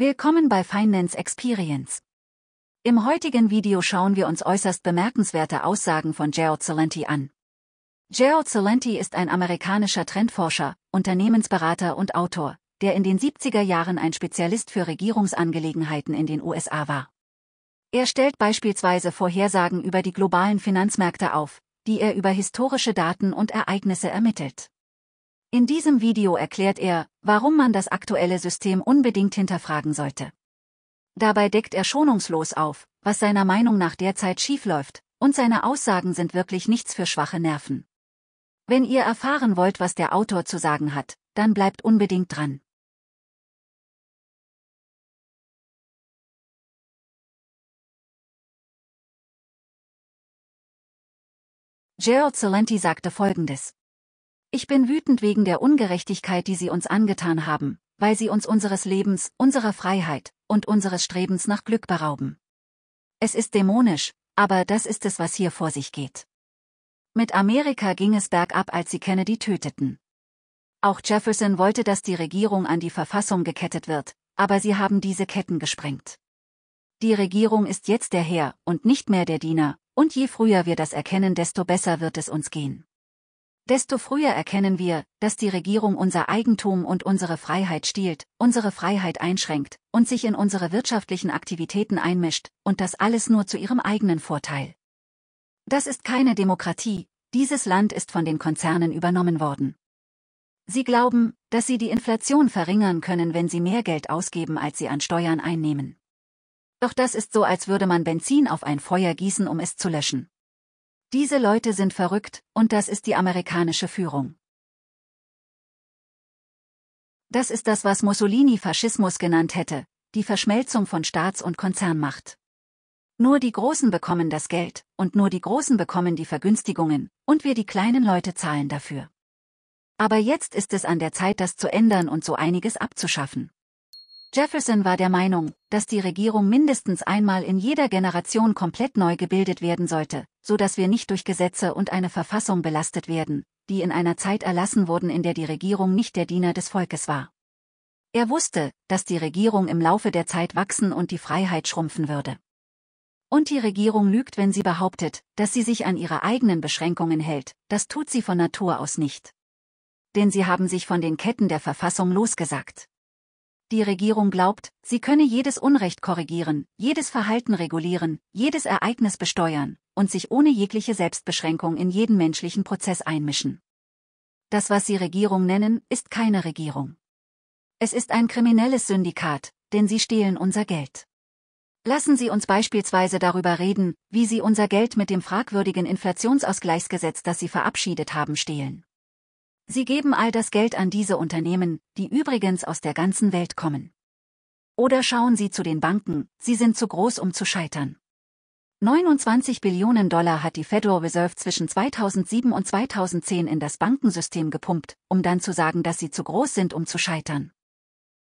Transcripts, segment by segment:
Willkommen bei Finance Experience. Im heutigen Video schauen wir uns äußerst bemerkenswerte Aussagen von Gerald Salenti an. Gerald Salenti ist ein amerikanischer Trendforscher, Unternehmensberater und Autor, der in den 70er Jahren ein Spezialist für Regierungsangelegenheiten in den USA war. Er stellt beispielsweise Vorhersagen über die globalen Finanzmärkte auf, die er über historische Daten und Ereignisse ermittelt. In diesem Video erklärt er, warum man das aktuelle System unbedingt hinterfragen sollte. Dabei deckt er schonungslos auf, was seiner Meinung nach derzeit schiefläuft, und seine Aussagen sind wirklich nichts für schwache Nerven. Wenn ihr erfahren wollt, was der Autor zu sagen hat, dann bleibt unbedingt dran. Gerald Salenti sagte folgendes. Ich bin wütend wegen der Ungerechtigkeit, die sie uns angetan haben, weil sie uns unseres Lebens, unserer Freiheit und unseres Strebens nach Glück berauben. Es ist dämonisch, aber das ist es, was hier vor sich geht. Mit Amerika ging es bergab, als sie Kennedy töteten. Auch Jefferson wollte, dass die Regierung an die Verfassung gekettet wird, aber sie haben diese Ketten gesprengt. Die Regierung ist jetzt der Herr und nicht mehr der Diener, und je früher wir das erkennen, desto besser wird es uns gehen desto früher erkennen wir, dass die Regierung unser Eigentum und unsere Freiheit stiehlt, unsere Freiheit einschränkt und sich in unsere wirtschaftlichen Aktivitäten einmischt, und das alles nur zu ihrem eigenen Vorteil. Das ist keine Demokratie, dieses Land ist von den Konzernen übernommen worden. Sie glauben, dass sie die Inflation verringern können, wenn sie mehr Geld ausgeben, als sie an Steuern einnehmen. Doch das ist so, als würde man Benzin auf ein Feuer gießen, um es zu löschen. Diese Leute sind verrückt, und das ist die amerikanische Führung. Das ist das, was Mussolini Faschismus genannt hätte, die Verschmelzung von Staats- und Konzernmacht. Nur die Großen bekommen das Geld, und nur die Großen bekommen die Vergünstigungen, und wir die kleinen Leute zahlen dafür. Aber jetzt ist es an der Zeit, das zu ändern und so einiges abzuschaffen. Jefferson war der Meinung, dass die Regierung mindestens einmal in jeder Generation komplett neu gebildet werden sollte, so dass wir nicht durch Gesetze und eine Verfassung belastet werden, die in einer Zeit erlassen wurden, in der die Regierung nicht der Diener des Volkes war. Er wusste, dass die Regierung im Laufe der Zeit wachsen und die Freiheit schrumpfen würde. Und die Regierung lügt, wenn sie behauptet, dass sie sich an ihre eigenen Beschränkungen hält, das tut sie von Natur aus nicht. Denn sie haben sich von den Ketten der Verfassung losgesagt. Die Regierung glaubt, sie könne jedes Unrecht korrigieren, jedes Verhalten regulieren, jedes Ereignis besteuern und sich ohne jegliche Selbstbeschränkung in jeden menschlichen Prozess einmischen. Das, was sie Regierung nennen, ist keine Regierung. Es ist ein kriminelles Syndikat, denn sie stehlen unser Geld. Lassen Sie uns beispielsweise darüber reden, wie Sie unser Geld mit dem fragwürdigen Inflationsausgleichsgesetz, das Sie verabschiedet haben, stehlen. Sie geben all das Geld an diese Unternehmen, die übrigens aus der ganzen Welt kommen. Oder schauen Sie zu den Banken, sie sind zu groß, um zu scheitern. 29 Billionen Dollar hat die Federal Reserve zwischen 2007 und 2010 in das Bankensystem gepumpt, um dann zu sagen, dass sie zu groß sind, um zu scheitern.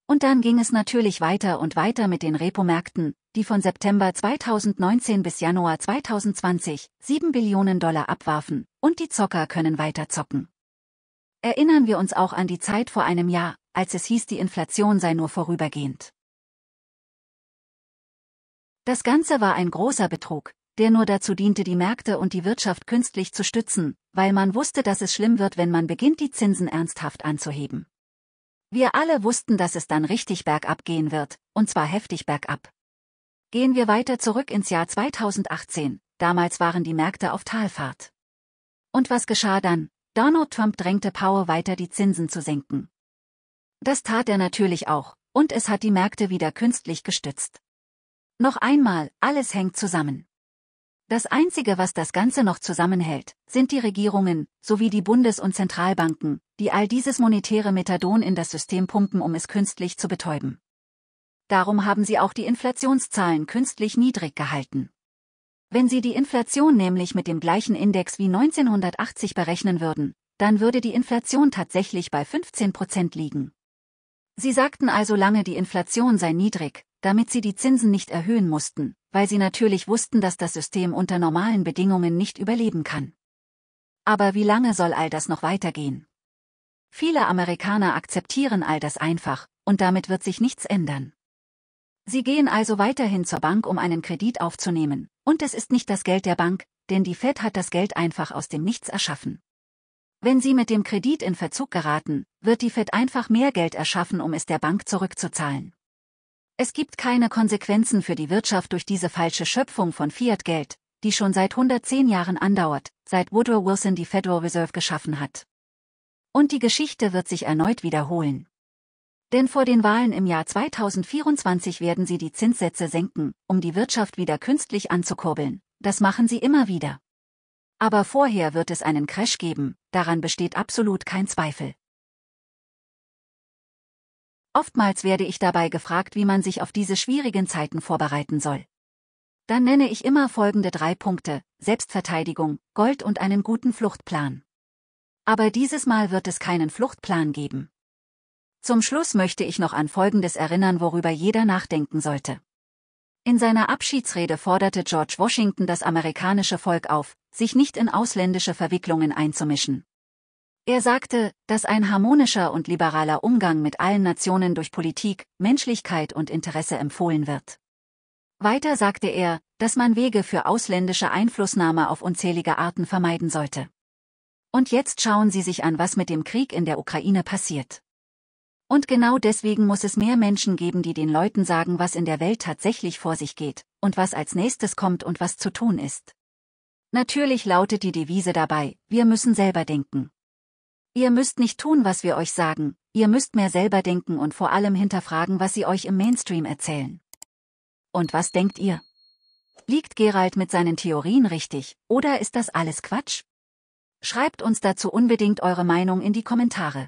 Und dann ging es natürlich weiter und weiter mit den Repo-Märkten, die von September 2019 bis Januar 2020 7 Billionen Dollar abwarfen, und die Zocker können weiter zocken. Erinnern wir uns auch an die Zeit vor einem Jahr, als es hieß, die Inflation sei nur vorübergehend. Das Ganze war ein großer Betrug, der nur dazu diente, die Märkte und die Wirtschaft künstlich zu stützen, weil man wusste, dass es schlimm wird, wenn man beginnt, die Zinsen ernsthaft anzuheben. Wir alle wussten, dass es dann richtig bergab gehen wird, und zwar heftig bergab. Gehen wir weiter zurück ins Jahr 2018, damals waren die Märkte auf Talfahrt. Und was geschah dann? Donald Trump drängte Powell weiter, die Zinsen zu senken. Das tat er natürlich auch, und es hat die Märkte wieder künstlich gestützt. Noch einmal, alles hängt zusammen. Das Einzige, was das Ganze noch zusammenhält, sind die Regierungen sowie die Bundes- und Zentralbanken, die all dieses monetäre Methadon in das System pumpen, um es künstlich zu betäuben. Darum haben sie auch die Inflationszahlen künstlich niedrig gehalten. Wenn Sie die Inflation nämlich mit dem gleichen Index wie 1980 berechnen würden, dann würde die Inflation tatsächlich bei 15 Prozent liegen. Sie sagten also lange, die Inflation sei niedrig, damit sie die Zinsen nicht erhöhen mussten, weil sie natürlich wussten, dass das System unter normalen Bedingungen nicht überleben kann. Aber wie lange soll all das noch weitergehen? Viele Amerikaner akzeptieren all das einfach, und damit wird sich nichts ändern. Sie gehen also weiterhin zur Bank, um einen Kredit aufzunehmen, und es ist nicht das Geld der Bank, denn die Fed hat das Geld einfach aus dem Nichts erschaffen. Wenn sie mit dem Kredit in Verzug geraten, wird die Fed einfach mehr Geld erschaffen, um es der Bank zurückzuzahlen. Es gibt keine Konsequenzen für die Wirtschaft durch diese falsche Schöpfung von Fiat-Geld, die schon seit 110 Jahren andauert, seit Woodrow Wilson die Federal Reserve geschaffen hat. Und die Geschichte wird sich erneut wiederholen. Denn vor den Wahlen im Jahr 2024 werden sie die Zinssätze senken, um die Wirtschaft wieder künstlich anzukurbeln. Das machen sie immer wieder. Aber vorher wird es einen Crash geben, daran besteht absolut kein Zweifel. Oftmals werde ich dabei gefragt, wie man sich auf diese schwierigen Zeiten vorbereiten soll. Dann nenne ich immer folgende drei Punkte, Selbstverteidigung, Gold und einen guten Fluchtplan. Aber dieses Mal wird es keinen Fluchtplan geben. Zum Schluss möchte ich noch an Folgendes erinnern, worüber jeder nachdenken sollte. In seiner Abschiedsrede forderte George Washington das amerikanische Volk auf, sich nicht in ausländische Verwicklungen einzumischen. Er sagte, dass ein harmonischer und liberaler Umgang mit allen Nationen durch Politik, Menschlichkeit und Interesse empfohlen wird. Weiter sagte er, dass man Wege für ausländische Einflussnahme auf unzählige Arten vermeiden sollte. Und jetzt schauen Sie sich an, was mit dem Krieg in der Ukraine passiert. Und genau deswegen muss es mehr Menschen geben, die den Leuten sagen, was in der Welt tatsächlich vor sich geht, und was als nächstes kommt und was zu tun ist. Natürlich lautet die Devise dabei, wir müssen selber denken. Ihr müsst nicht tun, was wir euch sagen, ihr müsst mehr selber denken und vor allem hinterfragen, was sie euch im Mainstream erzählen. Und was denkt ihr? Liegt Gerald mit seinen Theorien richtig, oder ist das alles Quatsch? Schreibt uns dazu unbedingt eure Meinung in die Kommentare.